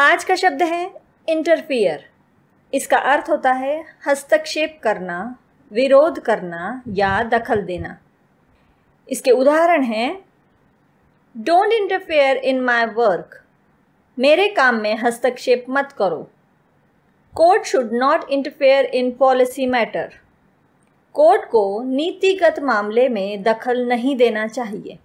आज का शब्द है इंटरफियर इसका अर्थ होता है हस्तक्षेप करना विरोध करना या दखल देना इसके उदाहरण हैं don't interfere in my work मेरे काम में हस्तक्षेप मत करो court should not interfere in policy matter court को नीतिगत मामले में दखल नहीं देना चाहिए